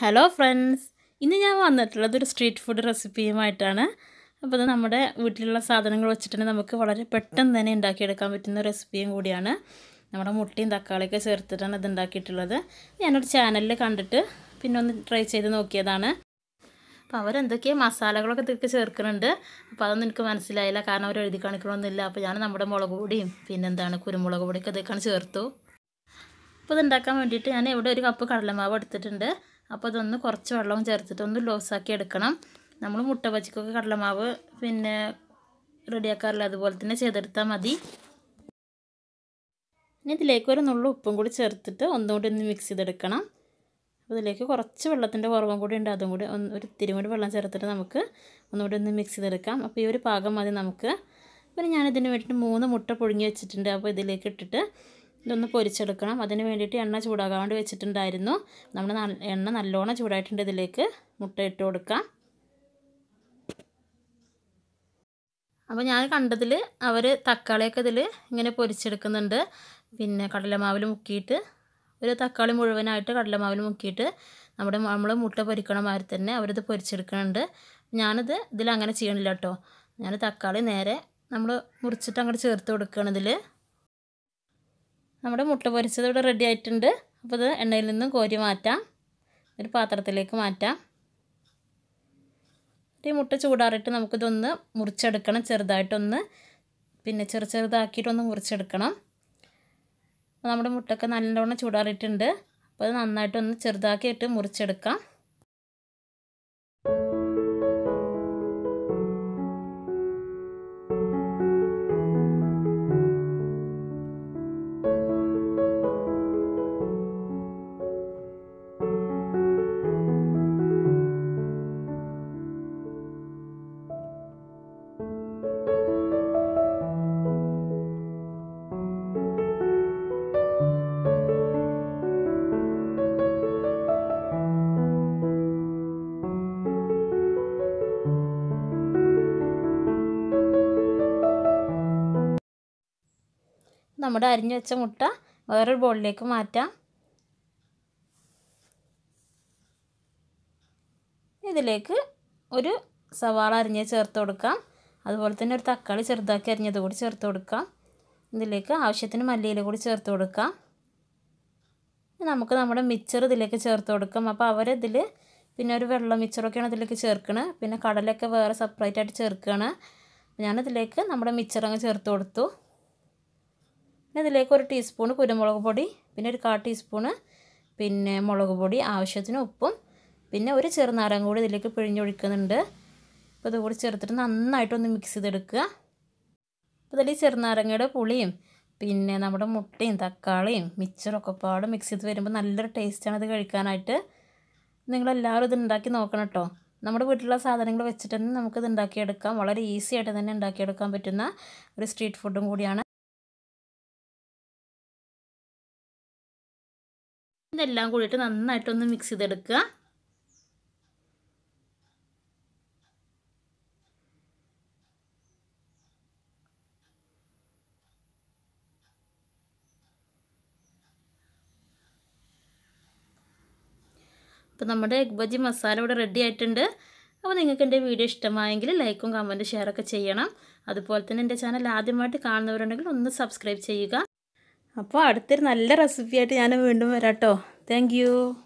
hello friends ഇന്ന് ഞാൻ വന്നിട്ടുള്ളത് ഒരു സ്ട്രീറ്റ് ഫുഡ് റെസിപ്പിയുമായിട്ടാണ് അപ്പോൾ അത് നമ്മുടെ വീട്ടിലുള്ള സാധനങ്ങൾ വെച്ചിട്ടുണ്ടെങ്കിൽ നമുക്ക് വളരെ പെട്ടെന്ന് തന്നെ ഉണ്ടാക്കിയെടുക്കാൻ പറ്റുന്ന റെസിപ്പിയും കൂടിയാണ് നമ്മുടെ മുട്ടയും തക്കാളിയൊക്കെ ചേർത്തിട്ടാണ് ഇത് ഉണ്ടാക്കിയിട്ടുള്ളത് ഞാനൊരു ചാനലിൽ കണ്ടിട്ട് പിന്നെ ഒന്ന് ട്രൈ ചെയ്ത് നോക്കിയതാണ് അപ്പോൾ അവരെന്തൊക്കെയോ മസാലകളൊക്കെ ഇതൊക്കെ ചേർക്കുന്നുണ്ട് അപ്പോൾ അതൊന്നും എനിക്ക് മനസ്സിലായില്ല കാരണം അവർ എഴുതി കാണിക്കണമെന്നില്ല അപ്പോൾ ഞാൻ നമ്മുടെ മുളക് പൊടിയും പിന്നെന്താണ് കുരുമുളക് പൊടിയൊക്കെ ഇതൊക്കെയാണ് ചേർത്തു അപ്പോൾ ഇത് ഉണ്ടാക്കാൻ വേണ്ടിയിട്ട് ഞാൻ ഇവിടെ ഒരു കപ്പ് കടലമാവ് എടുത്തിട്ടുണ്ട് അപ്പോൾ അതൊന്ന് കുറച്ച് വെള്ളവും ചേർത്തിട്ട് ഒന്ന് ലോസാക്കി എടുക്കണം നമ്മൾ മുട്ട പച്ചക്കൊക്കെ കടലമാവ് പിന്നെ റെഡിയാക്കാറില്ല അതുപോലെ തന്നെ ചെയ്തെടുത്താൽ മതി ഇനി ഇതിലേക്ക് ഒരു നുള്ള ഉപ്പും കൂടി ചേർത്തിട്ട് ഒന്നുകൂടി ഒന്ന് മിക്സ് ചെയ്തെടുക്കണം ഇതിലേക്ക് കുറച്ച് വെള്ളത്തിൻ്റെ കുറവും കൂടി ഉണ്ട് അതും കൂടി ഒന്ന് ഒരു ഇത്തിരി കൂടി വെള്ളം ചേർത്തിട്ട് നമുക്ക് ഒന്നുകൂടി ഒന്ന് മിക്സ് ചെയ്തെടുക്കാം അപ്പോൾ ഈ ഒരു പാകം മതി നമുക്ക് പിന്നെ ഞാനിതിന് വേണ്ടിയിട്ട് മൂന്ന് മുട്ട പുഴുങ്ങി വെച്ചിട്ടുണ്ട് അപ്പോൾ ഇതിലേക്ക് ഇട്ടിട്ട് ഇതൊന്ന് പൊരിച്ചെടുക്കണം അതിന് വേണ്ടിയിട്ട് എണ്ണ ചൂടാകാൻ വേണ്ടി വെച്ചിട്ടുണ്ടായിരുന്നു നമ്മൾ എണ്ണ നല്ലോണം ചൂടായിട്ടുണ്ട് ഇതിലേക്ക് മുട്ട ഇട്ട് കൊടുക്കാം അപ്പോൾ ഞാൻ കണ്ടതിൽ അവർ തക്കാളിയൊക്കെ ഇതിൽ ഇങ്ങനെ പൊരിച്ചെടുക്കുന്നുണ്ട് പിന്നെ കടലമാവിൽ മുക്കിയിട്ട് ഒരു തക്കാളി മുഴുവനായിട്ട് കടലമാവിൽ മുക്കിയിട്ട് നമ്മുടെ നമ്മൾ മുട്ട പൊരിക്കണ മാതിരി തന്നെ അവരിത് പൊരിച്ചെടുക്കുന്നുണ്ട് ഞാനിത് ഇതിലങ്ങനെ അങ്ങനെ ചെയ്യണില്ല കേട്ടോ ഞാൻ തക്കാളി നേരെ നമ്മൾ മുറിച്ചിട്ട് അങ്ങോട്ട് ചേർത്ത് കൊടുക്കണം ഇതിൽ നമ്മുടെ മുട്ട പൊരിച്ചത് ഇവിടെ റെഡി ആയിട്ടുണ്ട് അപ്പോൾ ഇത് എണ്ണയിൽ നിന്നും കോരി മാറ്റാം ഒരു പാത്രത്തിലേക്ക് മാറ്റാം ഈ മുട്ട ചൂടാറിയിട്ട് നമുക്കിതൊന്ന് മുറിച്ചെടുക്കണം ചെറുതായിട്ടൊന്ന് പിന്നെ ചെറു ചെറുതാക്കിയിട്ടൊന്ന് മുറിച്ചെടുക്കണം നമ്മുടെ മുട്ടൊക്കെ നല്ലോണം ചൂടാറിയിട്ടുണ്ട് അപ്പോൾ അത് നന്നായിട്ടൊന്ന് ചെറുതാക്കിയിട്ട് മുറിച്ചെടുക്കാം നമ്മുടെ അരിഞ്ഞു വെച്ച മുട്ട വേറൊരു ബോളിലേക്ക് മാറ്റാം ഇതിലേക്ക് ഒരു സവാള അരിഞ്ഞ് ചേർത്ത് കൊടുക്കാം അതുപോലെ തന്നെ ഒരു തക്കാളി ചെറുതാക്കി അരിഞ്ഞത് കൂടി ചേർത്ത് കൊടുക്കാം ഇതിലേക്ക് ആവശ്യത്തിന് മല്ലിയില കൂടി ചേർത്ത് കൊടുക്കാം നമുക്ക് നമ്മുടെ മിച്ചർ ഇതിലേക്ക് ചേർത്ത് കൊടുക്കാം അപ്പോൾ അവരതിൽ പിന്നെ ഒരു വെള്ളം മിച്ചറൊക്കെയാണ് ഇതിലേക്ക് ചേർക്കുന്നത് പിന്നെ കടലൊക്കെ വേറെ സെപ്പറേറ്റ് ആയിട്ട് ചേർക്കുകയാണ് ഞാനിതിലേക്ക് നമ്മുടെ മിച്ചർ അങ്ങ് ചേർത്ത് കൊടുത്തു പിന്നെ ഇതിലേക്ക് ഒരു ടീസ്പൂൺ കുരുമുളക് പൊടി പിന്നെ ഒരു കാ ടീസ്പൂണ് പിന്നെ മുളക് പൊടി ആവശ്യത്തിന് ഉപ്പും പിന്നെ ഒരു ചെറുനാരം കൂടി ഇതിലേക്ക് പിഴിഞ്ഞൊഴിക്കുന്നുണ്ട് അപ്പോൾ ഇതുകൂടി ചേർത്തിട്ട് നന്നായിട്ടൊന്ന് മിക്സ് ചെയ്തെടുക്കുക അപ്പോൾ ഇതിൽ ചെറുനാരങ്ങയുടെ പുളിയും പിന്നെ നമ്മുടെ മുട്ടയും തക്കാളിയും മിച്ചറും ഒക്കെ പാടും മിക്സ് ചെയ്ത് വരുമ്പോൾ നല്ലൊരു ടേസ്റ്റാണ് ഇത് കഴിക്കാനായിട്ട് നിങ്ങളെല്ലാവരും ഇത് ഉണ്ടാക്കി നോക്കണം കേട്ടോ നമ്മുടെ വീട്ടിലുള്ള സാധനങ്ങൾ വെച്ചിട്ട് തന്നെ നമുക്കിത് ഉണ്ടാക്കിയെടുക്കാം വളരെ ഈസി ആയിട്ട് തന്നെ ഉണ്ടാക്കിയെടുക്കാൻ പറ്റുന്ന ഒരു സ്ട്രീറ്റ് ഫുഡും കൂടിയാണ് ഇതെല്ലാം കൂടിയിട്ട് നന്നായിട്ടൊന്ന് മിക്സ് ചെയ്തെടുക്കുക അപ്പോൾ നമ്മുടെ എഗ് ബജി മസാല ഇവിടെ റെഡി ആയിട്ടുണ്ട് അപ്പോൾ നിങ്ങൾക്ക് എൻ്റെ വീഡിയോ ഇഷ്ടമായെങ്കിൽ ലൈക്കും കമൻറ്റും ഷെയറൊക്കെ ചെയ്യണം അതുപോലെ തന്നെ എൻ്റെ ചാനൽ ആദ്യമായിട്ട് കാണുന്നവരുണ്ടെങ്കിൽ ഒന്ന് സബ്സ്ക്രൈബ് ചെയ്യുക അപ്പോൾ അടുത്തൊരു നല്ല റെസിപ്പിയായിട്ട് ഞാൻ വീണ്ടും വരാം കേട്ടോ താങ്ക്